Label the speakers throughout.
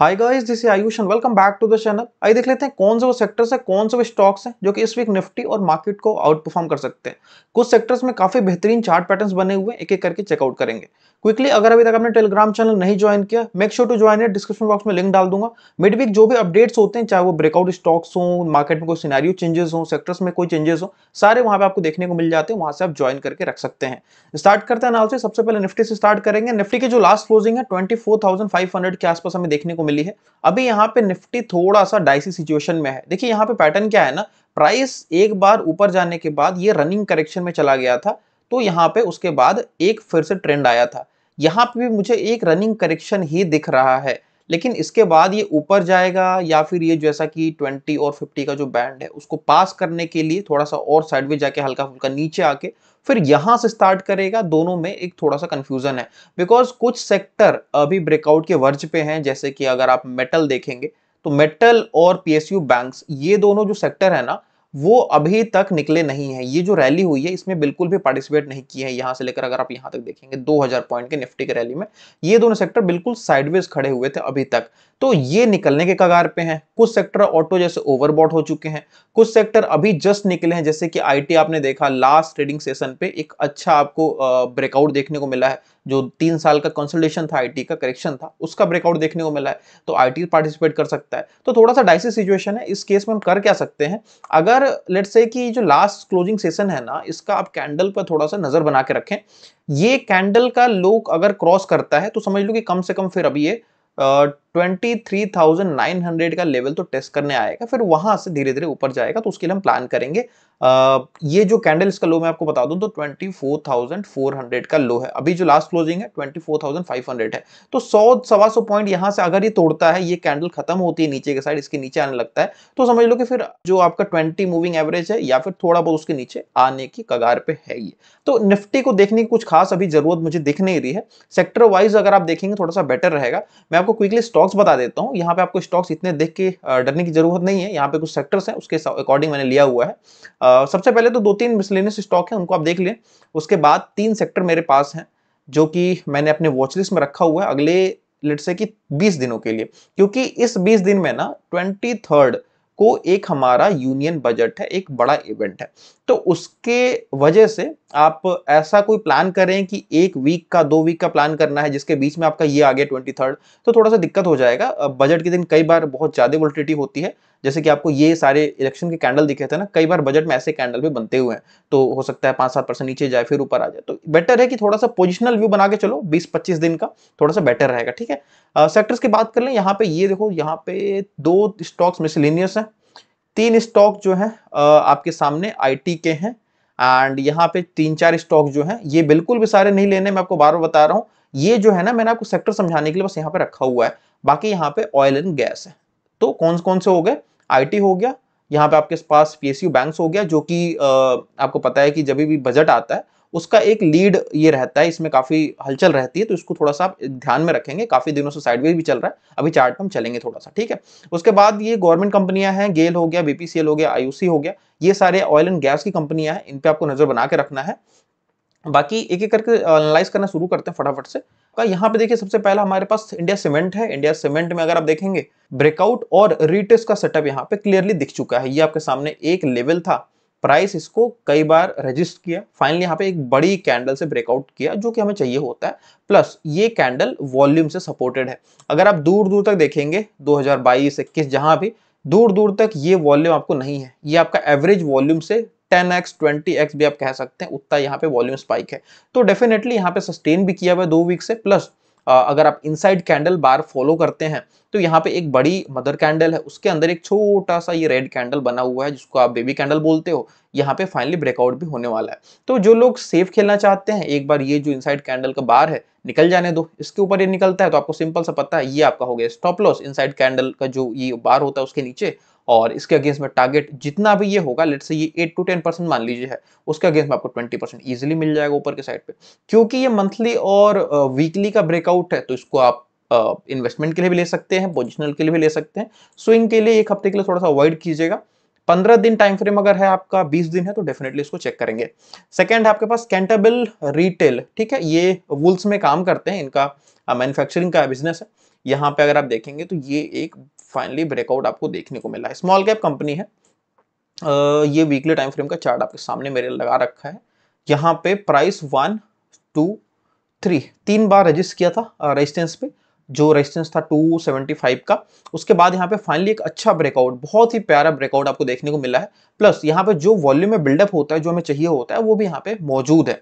Speaker 1: hi guys this Ayush and welcome back to the channel आइए देख लेते हैं कौन से वो सेक्टर्स से, है कौन से वो स्टॉक्स हैं जो कि इस वीक निफ्टी और मार्केट को आउट परफॉर्म कर सकते हैं कुछ सेक्टर्स में काफी बेहतरीन चार्ट पैटर्न्स बने हुए एक एक करके चेकआउट करेंगे क्विकली अगर अभी तक आपने टेलीग्राम चैनल नहीं ज्वाइन किया मेक श्योर टू ज्वाइन है डिस्क्रिप्शन बॉक्स में लिंक डाल दूंगा मिड वीक जो भी अपडेट्स होते हैं चाहे वो ब्रेकआउट स्टॉक्स हो मार्केट में कोई सिनारियो चेंजेस हो सेक्टर्स में कोई चेंजेस हो सारे वहां पे आपको देखने को मिल जाते हैं वहां से आप ज्वाइन करके रख सकते हैं स्टार्ट करते हैं नाल से सबसे पहले निफ्टी से स्टार्ट करेंगे निफ्टी के जो लास्ट क्लोजिंग है ट्वेंटी के आसपास हमें देखने को मिली है अभी यहाँ पे निफ्टी थोड़ा सा डाइसी सिचुएशन में है देखिए यहाँ पे पैटर्न क्या है ना प्राइस एक बार ऊपर जाने के बाद ये रनिंग करेक्शन में चला गया था तो यहाँ पे उसके बाद एक फिर से ट्रेंड आया था यहाँ पे भी मुझे एक रनिंग करेक्शन ही दिख रहा है लेकिन इसके बाद ये ऊपर जाएगा या फिर ये जैसा कि 20 और 50 का जो बैंड है उसको पास करने के लिए थोड़ा सा और साइड में जाके हल्का फुल्का नीचे आके फिर यहाँ से स्टार्ट करेगा दोनों में एक थोड़ा सा कन्फ्यूजन है बिकॉज कुछ सेक्टर अभी ब्रेकआउट के वर्ज पे हैं जैसे कि अगर आप मेटल देखेंगे तो मेटल और पीएसयू बैंक्स ये दोनों जो सेक्टर है ना वो अभी तक निकले नहीं है ये जो रैली हुई है इसमें बिल्कुल भी पार्टिसिपेट नहीं किए हैं यहाँ से लेकर अगर आप यहाँ तक देखेंगे 2000 पॉइंट के निफ्टी के रैली में ये दोनों सेक्टर बिल्कुल साइडवेज खड़े हुए थे अभी तक तो ये निकलने के कगार पे हैं कुछ सेक्टर ऑटो जैसे ओवरबॉट हो चुके हैं कुछ सेक्टर अभी जस्ट निकले हैं जैसे कि आईटी आपने देखा लास्ट ट्रेडिंग सेशन पे एक अच्छा आपको ब्रेकआउट देखने को मिला है जो तीन साल का कंसल्टेशन था आईटी का करेक्शन था उसका ब्रेकआउट देखने को मिला है तो आईटी पार्टिसिपेट कर सकता है तो थोड़ा सा डाइसी सिचुएशन है इस केस में हम कर क्या सकते हैं अगर लेट से कि जो लास्ट क्लोजिंग सेशन है ना इसका आप कैंडल पर थोड़ा सा नजर बना के रखें ये कैंडल का लोक अगर क्रॉस करता है तो समझ लो कि कम से कम फिर अभी ये 23,900 का लेवल तो टेस्ट करने आएगा फिर वहां से धीरे धीरे ऊपर जाएगा तो उसके लिए हम प्लान करेंगे आ, ये जो कैंडल्स का लो मैं आपको बता दूं तो 24,400 का लो है अभी जो लास्ट क्लोजिंग है 24,500 है तो सौ सवा सौ पॉइंट यहां से अगर ये तोड़ता है ये कैंडल खत्म होती है नीचे के साइड इसके नीचे आने लगता है तो समझ लो कि फिर जो आपका ट्वेंटी मूविंग एवरेज है या फिर थोड़ा बहुत उसके नीचे आने की कगार पे है ये तो निफ्टी को देखने की कुछ खास अभी जरूरत मुझे दिख नहीं रही है सेक्टर वाइज अगर आप देखेंगे थोड़ा सा बेटर रहेगा मैं आपको क्विकली स्टॉक स्टॉक्स बता देता हूँ यहाँ पे आपको स्टॉक्स इतने देख के डरने की जरूरत नहीं है यहाँ पे कुछ सेक्टर्स हैं उसके अकॉर्डिंग मैंने लिया हुआ है सबसे पहले तो दो तीन मिसलेनियस स्टॉक हैं उनको आप देख लें उसके बाद तीन सेक्टर मेरे पास हैं जो कि मैंने अपने वॉचलिस्ट में रखा हुआ है अगले लेट से कि 20 दिनों के लिए क्योंकि इस 20 दिन में ना ट्वेंटी को एक हमारा यूनियन बजट है एक बड़ा इवेंट है तो उसके वजह से आप ऐसा कोई प्लान करें कि एक वीक का दो वीक का प्लान करना है जिसके बीच में आपका ये आ गया ट्वेंटी थर्ड तो थोड़ा सा दिक्कत हो जाएगा बजट के दिन कई बार बहुत ज़्यादा वोल्टिटी होती है जैसे कि आपको ये सारे इलेक्शन के कैंडल दिखे थे ना कई बार बजट में ऐसे कैंडल भी बनते हुए हैं तो हो सकता है पांच सात परसेंट नीचे जाए फिर ऊपर आ जाए तो बेटर है कि थोड़ा सा पोजिशनल व्यू बना के चलो बीस पच्चीस दिन का थोड़ा सा बेटर रहेगा ठीक है सेक्टर्स की बात कर लें यहाँ पे ये देखो यहाँ पे दो स्टॉक्स मिसलिनियस हैं तीन स्टॉक जो है आपके सामने आई के हैं एंड यहाँ पे तीन चार स्टॉक जो है ये बिल्कुल भी सारे नहीं लेने मैं आपको बार बार बता रहा हूँ ये जो है ना मैंने आपको सेक्टर समझाने के लिए बस यहाँ पे रखा हुआ है बाकी यहाँ पे ऑयल एंड गैस है तो कौन कौन से हो गए आईटी हो गया यहाँ पे आपके पास पीएसयू बैंक्स हो गया जो कि आपको पता है कि जब भी बजट आता है उसका एक लीड ये रहता है इसमें काफ़ी हलचल रहती है तो इसको थोड़ा सा आप ध्यान में रखेंगे काफ़ी दिनों से साइडवेज भी चल रहा है अभी चार्ट हम चलेंगे थोड़ा सा ठीक है उसके बाद ये गवर्नमेंट कंपनियां हैं गेल हो गया बीपीसीएल हो गया आईयूसी हो गया ये सारे ऑयल एंड गैस की कंपनियां हैं इन पर आपको नज़र बना के रखना है बाकी एक एक करके एनालाइज करना शुरू करते हैं फटाफट से का यहाँ पे देखिए सबसे पहला हमारे पास इंडिया सीमेंट है इंडिया सीमेंट में अगर आप देखेंगे ब्रेकआउट और रिटेस्ट का सेटअप यहाँ पे क्लियरली दिख चुका है ये आपके सामने एक लेवल था प्राइस इसको कई बार रजिस्ट किया फाइनली यहाँ पे एक बड़ी कैंडल से ब्रेकआउट किया जो कि हमें चाहिए होता है प्लस ये कैंडल वॉल्यूम से सपोर्टेड है अगर आप दूर दूर तक देखेंगे 2022 21 जहां भी दूर दूर तक ये वॉल्यूम आपको नहीं है ये आपका एवरेज वॉल्यूम से 10x 20x भी आप कह सकते हैं उतना यहाँ पे वॉल्यूम स्पाइक है तो डेफिनेटली यहाँ पे सस्टेन भी किया हुआ है दो वीक से प्लस अगर आप इनसाइड कैंडल बार फॉलो करते हैं तो यहाँ पे एक बड़ी मदर कैंडल है उसके अंदर एक छोटा सा ये रेड कैंडल बना हुआ है जिसको आप बेबी कैंडल बोलते हो यहाँ पे फाइनली ब्रेकआउट भी होने वाला है तो जो लोग सेफ खेलना चाहते हैं एक बार ये जो इनसाइड कैंडल का बार है निकल जाने दो इसके ऊपर ये निकलता है तो आपको सिंपल सा पता है ये आपका हो गया स्टॉप लॉस इनसाइड कैंडल का जो ये बार होता है उसके नीचे और इसके अगेंस्ट में टारगेट जितना भी ये होगा लेट से ये एट टू टेन परसेंट मान लीजिए है उसके अगेंस्ट में आपको ट्वेंटी परसेंट ईजिली मिल जाएगा ऊपर के साइड पे क्योंकि ये मंथली और वीकली का ब्रेकआउट है तो इसको आप इन्वेस्टमेंट के लिए भी ले सकते हैं पोजिशनल के लिए भी ले सकते हैं स्विंग के लिए एक हफ्ते के लिए थोड़ा सा अवॉइड कीजिएगा पंद्रह दिन टाइम फ्रेम अगर है आपका बीस दिन है तो डेफिनेटली इसको चेक करेंगे सेकेंड आपके पास कैंटेबल रिटेल ठीक है ये वुल्स में काम करते हैं इनका मैन्युफैक्चरिंग का बिजनेस है यहाँ पे अगर आप देखेंगे तो ये एक फाइनली ब्रेकआउट आपको देखने को मिला है स्मॉल कैप कंपनी है ये वीकली टाइम फ्रेम का चार्ट आपके सामने मेरे लगा रखा है यहाँ पे प्राइस वन टू थ्री तीन बार रजिस्ट किया था रेजिस्टेंस पे जो रेजिस्टेंस था 275 का उसके बाद यहाँ पे फाइनली एक अच्छा ब्रेकआउट बहुत ही प्यारा ब्रेकआउट आपको देखने को मिला है प्लस यहाँ पे जो वॉल्यूम में बिल्डअप होता है जो हमें चाहिए होता है वो भी यहाँ पे मौजूद है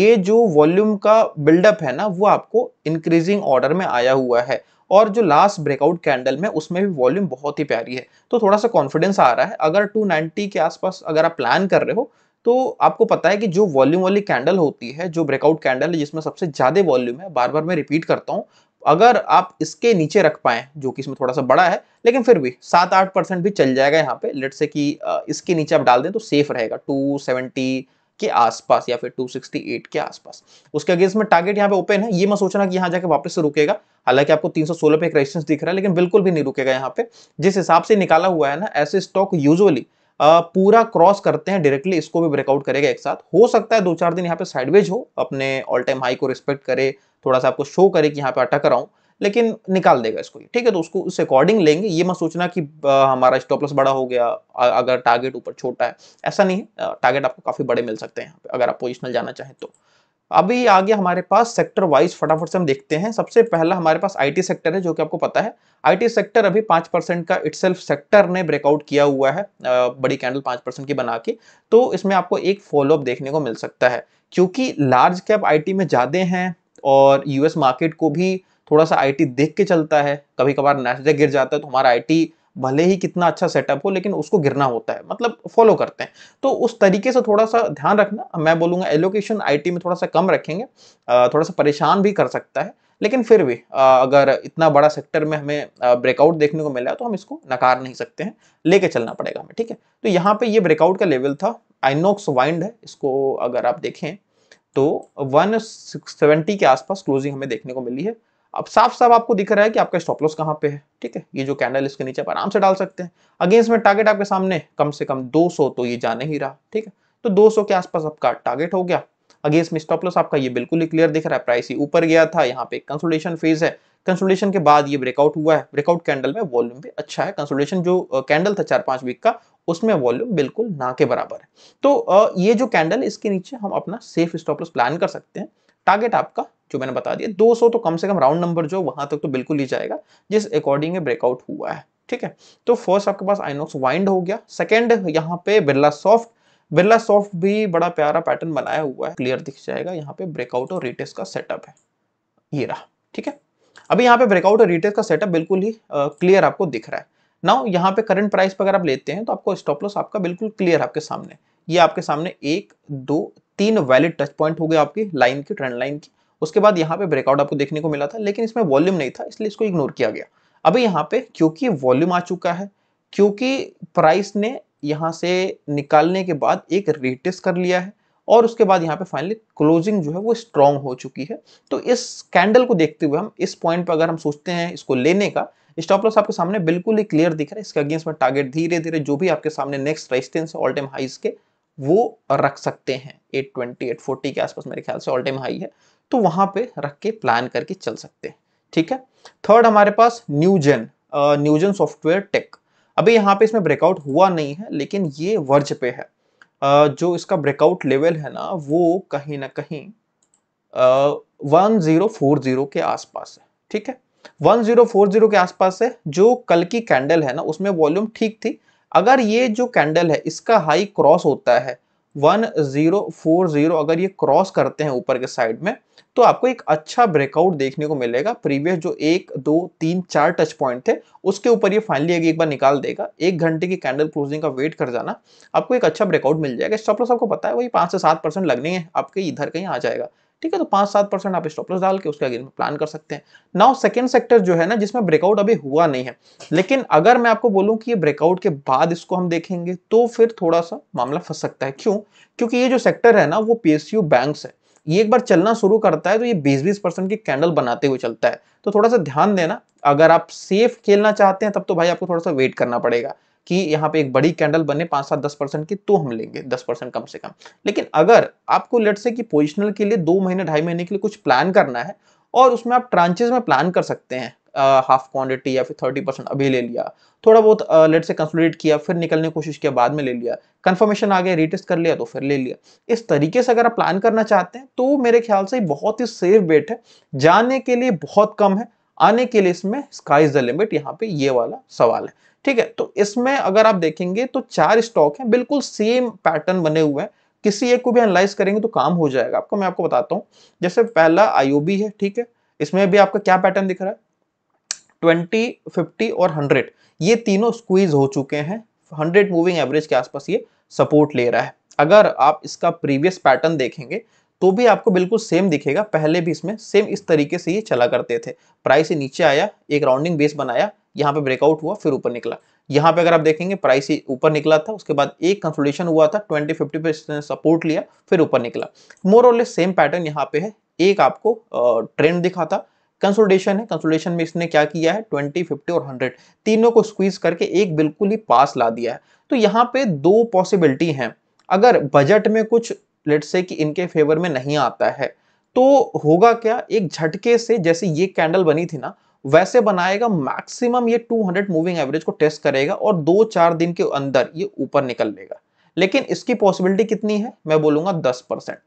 Speaker 1: ये जो वॉल्यूम का बिल्डअप है ना वो आपको इंक्रीजिंग ऑर्डर में आया हुआ है और जो लास्ट ब्रेकआउट कैंडल में उसमें भी वॉल्यूम बहुत ही प्यारी है तो थोड़ा सा कॉन्फिडेंस आ रहा है अगर 290 के आसपास अगर आप प्लान कर रहे हो तो आपको पता है कि जो वॉल्यूम वाली कैंडल होती है जो ब्रेकआउट कैंडल है जिसमें सबसे ज़्यादा वॉल्यूम है बार बार मैं रिपीट करता हूँ अगर आप इसके नीचे रख पाए जो कि इसमें थोड़ा सा बड़ा है लेकिन फिर भी सात आठ परसेंट भी चल जाएगा यहाँ पे लेट से कि इसके नीचे आप डाल दें तो सेफ रहेगा टू सेवेंटी के आसपास या फिर 268 के आसपास उसके अगेंस्ट में टारगेट यहाँ पे ओपन है ये मैं सोचना कि यहाँ जाके वापस से रुकेगा हालांकि आपको 316 पे एक रेजिस्टेंस दिख रहा है लेकिन बिल्कुल भी नहीं रुकेगा यहाँ पे जिस हिसाब से निकाला हुआ है ना ऐसे स्टॉक यूजुअली पूरा क्रॉस करते हैं डायरेक्टली इसको भी ब्रेकआउट करेगा एक साथ हो सकता है दो चार दिन यहाँ पे साइडवेज हो अपने ऑल टाइम हाई को रिस्पेक्ट करे थोड़ा सा आपको शो करे कि यहाँ पे अटक रहा हूँ लेकिन निकाल देगा इसको ठीक है तो उसको उस अकॉर्डिंग लेंगे ये मत सोचना कि हमारा स्टॉपलस बड़ा हो गया अगर टारगेट ऊपर छोटा है ऐसा नहीं है टारगेट आपको काफ़ी बड़े मिल सकते हैं अगर आप पोजिशनल जाना चाहें तो अभी आगे हमारे पास सेक्टर वाइज फटाफट से हम देखते हैं सबसे पहला हमारे पास आईटी सेक्टर है जो कि आपको पता है आईटी सेक्टर अभी पांच परसेंट का इट सेक्टर ने ब्रेकआउट किया हुआ है बड़ी कैंडल पांच परसेंट की बना के तो इसमें आपको एक फॉलोअप देखने को मिल सकता है क्योंकि लार्ज कैप आईटी में ज़्यादा हैं और यूएस मार्केट को भी थोड़ा सा आईटी देख के चलता है कभी कभार नेस्डेक गिर जाता है तो हमारा आईटी भले ही कितना अच्छा सेटअप हो लेकिन उसको गिरना होता है मतलब फॉलो करते हैं तो उस तरीके से थोड़ा सा ध्यान रखना मैं बोलूँगा एलोकेशन आई में थोड़ा सा कम रखेंगे थोड़ा सा परेशान भी कर सकता है लेकिन फिर भी अगर इतना बड़ा सेक्टर में हमें ब्रेकआउट देखने को मिला है तो हम इसको नकार नहीं सकते हैं लेके चलना पड़ेगा हमें ठीक है तो यहाँ पे ये ब्रेकआउट का लेवल था आइनोक्स वाइंड है इसको अगर आप देखें तो 170 के आसपास क्लोजिंग हमें देखने को मिली है अब साफ साफ आपको दिख रहा है कि आपका स्टॉप लॉस कहाँ पे है ठीक है ये जो कैंडल इसके नीचे आप आराम से डाल सकते हैं अगेंस्ट में टारगेट आपके सामने कम से कम 200 तो ये जाने ही रहा ठीक है तो 200 के आसपास आपका टारगेट हो गया अगेंस्ट में स्टॉप लॉस आपका ये बिल्कुल ही क्लियर दिख रहा है प्राइस ही ऊपर गया था यहाँ पे कंसोलिडेशन फेज है कंसोलिडेशन के बाद ये ब्रेकआउट हुआ है ब्रेकआउट कैंडल में वॉल्यूम भी अच्छा है कंसोलिडेशन जो कैंडल था चार पांच वीक का उसमें वॉल्यूम बिल्कुल ना के बराबर है तो ये जो कैंडल इसके नीचे हम अपना सेफ स्टॉप लॉस प्लान कर सकते हैं टारगेट आपका जो मैंने बता दिया 200 तो कम से कम राउंड नंबर जो वहां तक तो बिल्कुल ही जाएगा जिस अकॉर्डिंग ब्रेकआउट हुआ है ठीक है तो फर्स्ट आपके पास आइनोक्स वाइंड हो गया सेकेंड यहाँ पे बिरला सॉफ्ट बिरला सॉफ्ट भी बड़ा प्यारा पैटर्न बनाया हुआ है क्लियर दिख जाएगा यहाँ पे ब्रेकआउट और रिटेस्ट का सेटअप है ये रहा ठीक है अभी यहाँ पे ब्रेकआउट और रिटेस्ट का सेटअप बिल्कुल ही क्लियर uh, आपको दिख रहा है नाउ यहाँ पे करंट प्राइस पर अगर आप लेते हैं तो आपको स्टॉप लॉस आपका बिल्कुल क्लियर आपके सामने ये आपके सामने एक दो तीन वैलिड टच पॉइंट हो गए आपकी लाइन की ट्रेंड लाइन की उसके बाद यहाँ पे ब्रेकआउट आपको देखने को मिला था लेकिन इसमें वॉल्यूम नहीं था इसलिए इसको इग्नोर किया गया अभी यहाँ पे क्योंकि वॉल्यूम आ चुका है क्योंकि प्राइस ने यहाँ से निकालने के बाद एक रेटिस कर लिया है और उसके बाद यहाँ पे फाइनली क्लोजिंग जो है वो स्ट्रांग हो चुकी है तो इस कैंडल को देखते हुए हम इस पॉइंट पर अगर हम सोचते हैं इसको लेने का स्टॉप लॉस आपके सामने बिल्कुल ही क्लियर दिख रहा है इसके अगेंस्ट में टारगेट धीरे धीरे जो भी आपके सामने next resistance all time highs के वो रख सकते हैं 820, 840 के आसपास मेरे ख्याल से ऑल टाइम हाई है तो वहां पे रख के प्लान करके चल सकते हैं ठीक है थर्ड हमारे पास न्यूजन न्यूजन सॉफ्टवेयर टेक अभी यहाँ पे इसमें ब्रेकआउट हुआ नहीं है लेकिन ये वर्ज पे है uh, जो इसका ब्रेकआउट लेवल है ना वो कहीं ना कहीं वन जीरो के आसपास है ठीक है 1040 के आसपास है जो कल की कैंडल है ना उसमें वॉल्यूम ठीक थी अगर ये जो कैंडल है इसका हाई क्रॉस होता है 1040 अगर ये क्रॉस करते हैं ऊपर के साइड में तो आपको एक अच्छा ब्रेकआउट देखने को मिलेगा प्रीवियस जो एक दो तीन चार टच पॉइंट थे उसके ऊपर ये फाइनली एक बार निकाल देगा एक घंटे की कैंडल क्लोजिंग का वेट कर जाना आपको एक अच्छा ब्रेकआउट मिल जाएगा स्टॉप लॉस आपको पता है वही पांच से सात परसेंट लगने हैं आपके इधर कहीं आ जाएगा ठीक है तो पांच सात परसेंट आप स्टॉपलस डाल के उसके अगेन प्लान कर सकते हैं नाउ सेकंड सेक्टर जो है ना जिसमें ब्रेकआउट अभी हुआ नहीं है लेकिन अगर मैं आपको बोलूं कि ये ब्रेकआउट के बाद इसको हम देखेंगे तो फिर थोड़ा सा मामला फंस सकता है क्यों क्योंकि ये जो सेक्टर है ना वो पीएसयू बैंक है ये एक बार चलना शुरू करता है तो ये बीस बीस परसेंट की कैंडल बनाते हुए चलता है तो थोड़ा सा ध्यान देना अगर आप सेफ खेलना चाहते हैं तब तो भाई आपको थोड़ा सा वेट करना पड़ेगा कि यहाँ पे एक बड़ी कैंडल बने पांच सात दस परसेंट की तो हम लेंगे दस परसेंट कम से कम लेकिन अगर आपको लेट से कि पोजिशनल के लिए दो महीने ढाई महीने के लिए कुछ प्लान करना है और उसमें आप ट्रांचेज में प्लान कर सकते हैं हाफ क्वांटिटी या फिर थर्टी परसेंट अभी ले लिया थोड़ा बहुत लेट से कंसोलिडेट किया फिर निकलने की कोशिश किया बाद में ले लिया कंफर्मेशन आ गया रिटेस्ट कर लिया तो फिर ले लिया इस तरीके से अगर आप प्लान करना चाहते हैं तो मेरे ख्याल से बहुत ही सेफ बेट है जाने के लिए बहुत कम है आने के लिए इसमें स्काई द लिमिट यहाँ पे ये वाला सवाल है ठीक है तो इसमें अगर आप देखेंगे तो चार स्टॉक हैं बिल्कुल सेम पैटर्न बने हुए हैं किसी एक को भी एनालाइज करेंगे तो काम हो जाएगा आपको मैं आपको बताता हूँ जैसे पहला आईओबी है ठीक है इसमें भी आपका क्या पैटर्न दिख रहा है ट्वेंटी फिफ्टी और हंड्रेड ये तीनों स्क्वीज हो चुके हैं हंड्रेड मूविंग एवरेज के आसपास ये सपोर्ट ले रहा है अगर आप इसका प्रीवियस पैटर्न देखेंगे तो भी आपको बिल्कुल सेम दिखेगा पहले भी इसमें सेम इस तरीके से ये चला करते थे प्राइस ये नीचे आया एक राउंडिंग बेस बनाया यहाँ पे ब्रेकआउट हुआ फिर ऊपर निकला यहाँ पे अगर आप देखेंगे प्राइस ही ऊपर निकला था उसके बाद एक कंसोलिडेशन हुआ था 20 50 परसेंट सपोर्ट लिया फिर ऊपर निकला मोर और लेस सेम पैटर्न यहाँ पे है एक आपको ट्रेंड दिखा था कंसोलिडेशन है कंसोलिडेशन में इसने क्या किया है ट्वेंटी फिफ्टी और हंड्रेड तीनों को स्क्वीज करके एक बिल्कुल ही पास ला दिया है तो यहाँ पे दो पॉसिबिलिटी हैं अगर बजट में कुछ लेट से कि इनके फेवर में नहीं आता है तो होगा क्या एक झटके से जैसे ये कैंडल बनी थी ना वैसे बनाएगा मैक्सिमम ये 200 मूविंग एवरेज को टेस्ट करेगा और दो चार दिन के अंदर ये ऊपर निकल लेगा लेकिन इसकी पॉसिबिलिटी कितनी है मैं बोलूंगा 10 परसेंट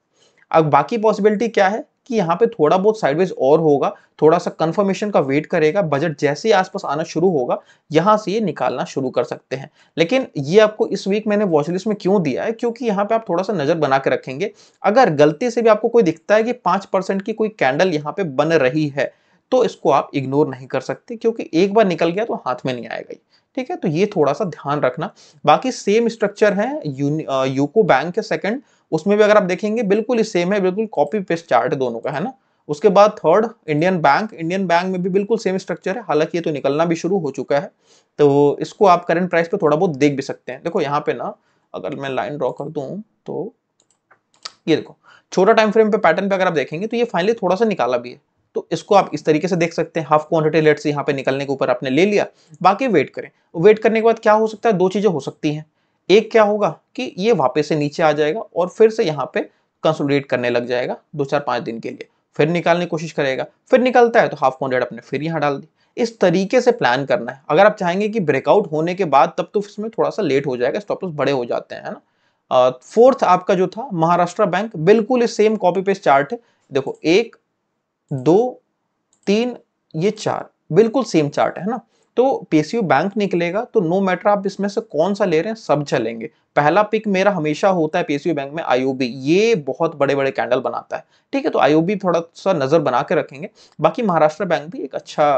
Speaker 1: अब बाकी पॉसिबिलिटी क्या है कि यहाँ पे थोड़ा बहुत साइडवेज और होगा थोड़ा सा कंफर्मेशन का वेट करेगा बजट जैसे ही आसपास आना शुरू होगा यहाँ से ये निकालना शुरू कर सकते हैं लेकिन ये आपको इस वीक मैंने वॉचलिस्ट में क्यों दिया है क्योंकि यहाँ पे आप थोड़ा सा नज़र बना के रखेंगे अगर गलती से भी आपको कोई दिखता है कि पाँच की कोई कैंडल यहाँ पे बन रही है तो इसको आप इग्नोर नहीं कर सकते क्योंकि एक बार निकल गया तो हाथ में नहीं आएगा ठीक है तो ये थोड़ा सा ध्यान रखना बाकी सेम स्ट्रक्चर है यूको बैंक के सेकंड उसमें भी अगर आप देखेंगे बिल्कुल ही सेम है बिल्कुल कॉपी पेस्ट चार्ट दोनों का है ना उसके बाद third Indian bank Indian bank में भी बिल्कुल सेम स्ट्रक्चर है हालांकि ये तो निकलना भी शुरू हो चुका है तो इसको आप करंट प्राइस पे थोड़ा बहुत देख भी सकते हैं देखो यहाँ पे ना अगर मैं लाइन ड्रॉ कर दू तो ये देखो छोटा टाइम फ्रेम पे पैटर्न पे अगर आप देखेंगे तो ये फाइनली थोड़ा सा निकाला भी है तो इसको आप इस तरीके से देख सकते हैं हाफ क्वांटिटी लेट्स यहाँ पे निकलने के ऊपर आपने ले लिया बाकी वेट करें वेट करने के बाद क्या हो सकता है दो चीज़ें हो सकती हैं एक क्या होगा कि ये वापस से नीचे आ जाएगा और फिर से यहाँ पे कंसोलिडेट करने लग जाएगा दो चार पांच दिन के लिए फिर निकालने की कोशिश करेगा फिर निकलता है तो हाफ पॉइंटेड अपने फिर यहाँ डाल दी इस तरीके से प्लान करना है अगर आप चाहेंगे कि ब्रेकआउट होने के बाद तब तो इसमें थोड़ा सा लेट हो जाएगा स्टॉप लॉस बड़े हो जाते हैं ना फोर्थ आपका जो था महाराष्ट्र बैंक बिल्कुल इस सेम कॉपी पेस्ट चार्ट है देखो एक दो तीन ये चार बिल्कुल सेम चार्ट है ना तो पीएसयू बैंक निकलेगा तो नो मैटर आप इसमें से कौन सा ले रहे हैं सब चलेंगे पहला पिक मेरा हमेशा होता है पीएसयू बैंक में आईओबी ये बहुत बड़े बड़े कैंडल बनाता है ठीक है तो आईओबी थोड़ा सा नज़र बना के रखेंगे बाकी महाराष्ट्र बैंक भी एक अच्छा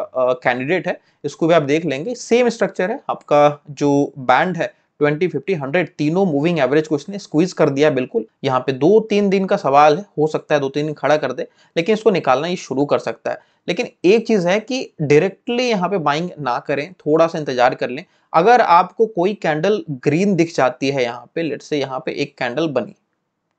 Speaker 1: कैंडिडेट है इसको भी आप देख लेंगे सेम स्ट्रक्चर है आपका जो बैंड है ट्वेंटी फिफ्टी हंड्रेड तीनों मूविंग एवरेज को इसने स्क्वीज कर दिया बिल्कुल यहाँ पे दो तीन दिन का सवाल है हो सकता है दो तीन दिन खड़ा कर दे लेकिन इसको निकालना ये शुरू कर सकता है लेकिन एक चीज़ है कि डायरेक्टली यहाँ पे बाइंग ना करें थोड़ा सा इंतजार कर लें अगर आपको कोई कैंडल ग्रीन दिख जाती है यहाँ पे लेट से यहाँ पे एक कैंडल बनी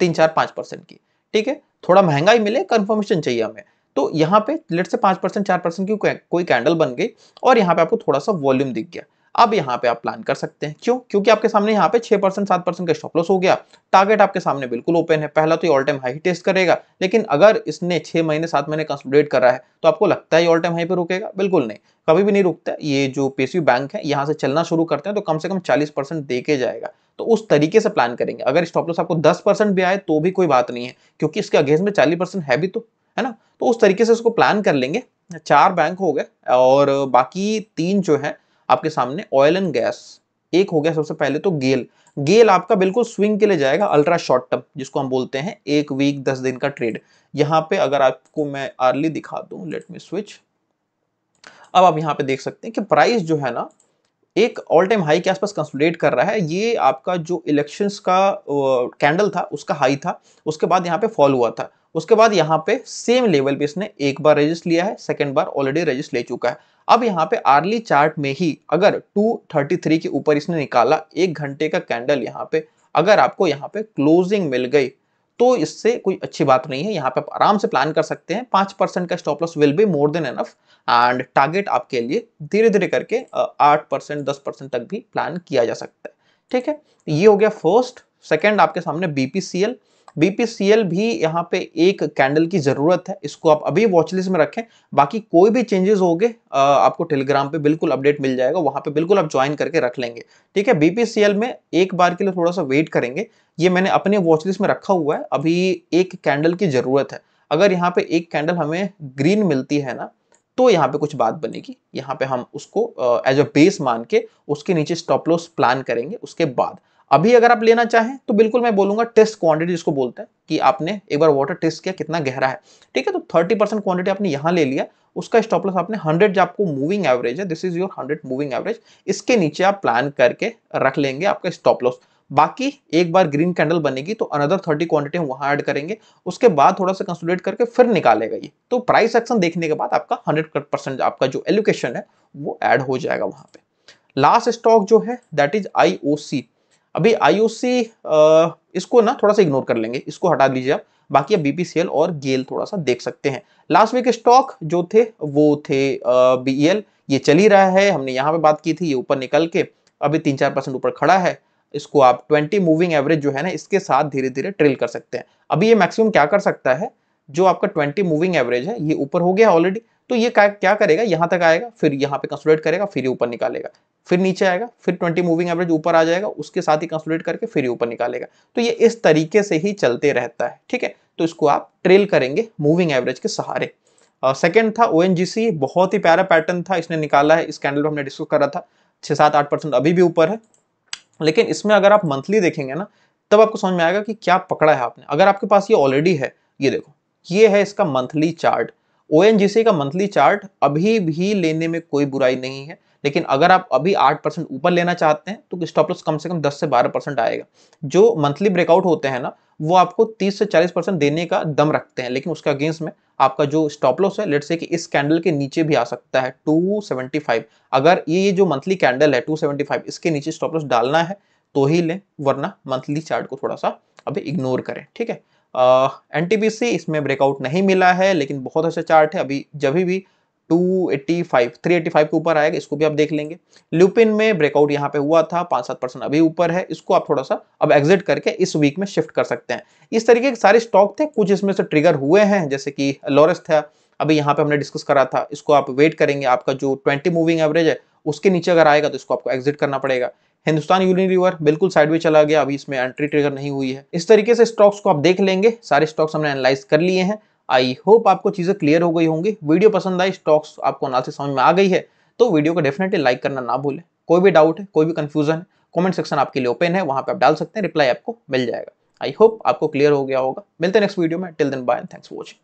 Speaker 1: तीन चार पाँच परसेंट की ठीक है थोड़ा महंगा ही मिले कंफर्मेशन चाहिए हमें तो यहाँ पे लेट से पांच परसेंट चार परसेंट की कोई कैंडल बन गई और यहाँ पे आपको थोड़ा सा वॉल्यूम दिख गया अब यहाँ पे आप प्लान कर सकते हैं क्यों क्योंकि आपके सामने यहाँ पे छह परसेंट सात परसेंट का स्टॉप लॉस हो गया टारगेट आपके सामने बिल्कुल ओपन है पहला तो ऑल टाइम हाई टेस्ट करेगा लेकिन अगर इसने छह महीने सात महीने कंसोलिडेट करा है तो आपको लगता है ऑल टाइम हाई पे रुकेगा बिल्कुल नहीं कभी भी नहीं रुकता ये जो पीसीयू बैंक है यहाँ से चलना शुरू करते हैं तो कम से कम चालीस परसेंट दे के जाएगा तो उस तरीके से प्लान करेंगे अगर स्टॉप लॉस आपको दस परसेंट भी आए तो भी कोई बात नहीं है क्योंकि इसके अगेंस्ट में चालीस परसेंट है भी तो है ना तो उस तरीके से इसको प्लान कर लेंगे चार बैंक हो गए और बाकी तीन जो है आपके सामने ऑयल एंड गैस एक हो गया सबसे पहले तो गेल गेल आपका बिल्कुल स्विंग के लिए जाएगा अल्ट्रा शॉर्ट टर्म जिसको हम बोलते हैं एक वीक दस दिन का ट्रेड यहां पे अगर आपको मैं आर्ली दिखा दू लेट मी स्विच अब आप यहाँ पे देख सकते हैं कि प्राइस जो है ना एक ऑल टाइम हाई के आसपास कंसोलिडेट कर रहा है ये आपका जो इलेक्शंस का कैंडल था उसका हाई था उसके बाद यहाँ पे फॉल हुआ था उसके बाद यहाँ पे सेम लेवल पे इसने एक बार रजिस्ट लिया है सेकेंड बार ऑलरेडी रजिस्ट ले चुका है अब यहाँ पे आर्ली चार्ट में ही अगर 233 के ऊपर इसने निकाला एक घंटे का कैंडल यहाँ पे अगर आपको यहाँ पे क्लोजिंग मिल गई तो इससे कोई अच्छी बात नहीं है यहाँ पे आप आराम से प्लान कर सकते हैं पांच परसेंट का stop loss will be more than enough and target आपके लिए धीरे धीरे करके आठ परसेंट दस परसेंट तक भी प्लान किया जा सकता है ठीक है ये हो गया फर्स्ट सेकेंड आपके सामने बीपीसीएल बीपीसीएल भी यहाँ पे एक कैंडल की ज़रूरत है इसको आप अभी वॉचलिस्ट में रखें बाकी कोई भी चेंजेस हो गए आपको टेलीग्राम पे बिल्कुल अपडेट मिल जाएगा वहां पे बिल्कुल आप ज्वाइन करके रख लेंगे ठीक है बीपीसीएल में एक बार के लिए थोड़ा सा वेट करेंगे ये मैंने अपने वॉचलिस्ट में रखा हुआ है अभी एक कैंडल की ज़रूरत है अगर यहाँ पे एक कैंडल हमें ग्रीन मिलती है ना तो यहाँ पे कुछ बात बनेगी यहाँ पे हम उसको एज अ बेस मान के उसके नीचे स्टॉप लॉस प्लान करेंगे उसके बाद अभी अगर आप लेना चाहें तो बिल्कुल मैं बोलूंगा टेस्ट क्वांटिटी जिसको बोलते हैं कि आपने एक बार वाटर टेस्ट किया कितना गहरा है ठीक है तो थर्टी परसेंट क्वांटिटी आपने यहाँ ले लिया उसका स्टॉप आपने हंड्रेड जो आपको मूविंग एवरेज है this is your hundred moving average इसके नीचे आप प्लान करके रख लेंगे आपका स्टॉप लॉस बाकी एक बार ग्रीन कैंडल बनेगी तो अनदर थर्टी क्वांटिटी हम वहाँ ऐड करेंगे उसके बाद थोड़ा सा कंसोलिडेट करके फिर निकालेगा ये तो प्राइस एक्शन देखने के बाद आपका हंड्रेड परसेंट आपका जो एलोकेशन है वो ऐड हो जाएगा वहां पे लास्ट स्टॉक जो है दैट इज आई ओ सी अभी आईओसी इसको ना थोड़ा सा इग्नोर कर लेंगे इसको हटा दीजिए आप बाकी आप बीपीसीएल और गेल थोड़ा सा देख सकते हैं लास्ट वीक स्टॉक जो थे वो थे बीएल e ये चल ही रहा है हमने यहाँ पे बात की थी ये ऊपर निकल के अभी तीन चार परसेंट ऊपर खड़ा है इसको आप 20 मूविंग एवरेज जो है ना इसके साथ धीरे धीरे ट्रेल कर सकते हैं अभी ये मैक्सिमम क्या कर सकता है जो आपका ट्वेंटी मूविंग एवरेज है ये ऊपर हो गया ऑलरेडी तो ये क्या करेगा यहाँ तक आएगा फिर यहाँ पे कंसोलिडेट करेगा फिर ये ऊपर निकालेगा फिर नीचे आएगा फिर 20 मूविंग एवरेज ऊपर आ जाएगा उसके साथ ही कंसोलिडेट करके फिर ऊपर निकालेगा तो ये इस तरीके से ही चलते रहता है ठीक है तो इसको आप ट्रेल करेंगे मूविंग एवरेज के सहारे सेकेंड uh, था ओ बहुत ही प्यारा पैटर्न था इसने निकाला है इस कैंडल हमने डिस्कस करा था छः सात आठ परसेंट अभी भी ऊपर है लेकिन इसमें अगर आप मंथली देखेंगे ना तब आपको समझ में आएगा कि क्या पकड़ा है आपने अगर आपके पास ये ऑलरेडी है ये देखो ये है इसका मंथली चार्ट ओ का मंथली चार्ट अभी भी लेने में कोई बुराई नहीं है लेकिन अगर आप अभी आठ परसेंट ऊपर लेना चाहते हैं तो स्टॉप लॉस कम से कम दस से बारह परसेंट आएगा जो मंथली ब्रेकआउट होते हैं ना वो आपको तीस से चालीस परसेंट देने का दम रखते हैं लेकिन उसके अगेंस्ट में आपका जो स्टॉप लॉस है लेट से कि इस कैंडल के नीचे भी आ सकता है टू अगर ये ये जो मंथली कैंडल है टू इसके नीचे स्टॉप लॉस डालना है तो ही लें वरना मंथली चार्ट को थोड़ा सा अभी इग्नोर करें ठीक है एन uh, इसमें ब्रेकआउट नहीं मिला है लेकिन बहुत अच्छा चार्ट है अभी जब भी 285 385 के ऊपर आएगा इसको भी आप देख लेंगे ल्यूपिन में ब्रेकआउट यहाँ पे हुआ था पाँच सात परसेंट अभी ऊपर है इसको आप थोड़ा सा अब एग्जिट करके इस वीक में शिफ्ट कर सकते हैं इस तरीके के सारे स्टॉक थे कुछ इसमें से ट्रिगर हुए हैं जैसे कि लॉरेस था अभी यहाँ पे हमने डिस्कस करा था इसको आप वेट करेंगे आपका जो ट्वेंटी मूविंग एवरेज है उसके नीचे अगर आएगा तो इसको आपको एग्जिट करना पड़ेगा हिंदुस्तान यूनिवर बिल्कुल साइड भी चला गया अभी इसमें एंट्री ट्रिगर नहीं हुई है इस तरीके से स्टॉक्स को आप देख लेंगे सारे स्टॉक्स हमने एनालाइज कर लिए हैं आई होप आपको चीज़ें क्लियर हो गई होंगी वीडियो पसंद आई स्टॉक्स आपको से समझ में आ गई है तो वीडियो को डेफिनेटली लाइक करना ना भूलें कोई भी डाउट है कोई भी कंफ्यूजन है कमेंट सेक्शन आपके लिए ओपन है वहां पे आप डाल सकते हैं रिप्लाई आपको मिल जाएगा आई होप आपको क्लियर हो गया होगा मिलते हैं नेक्स्ट वीडियो में till then bye and thanks for watching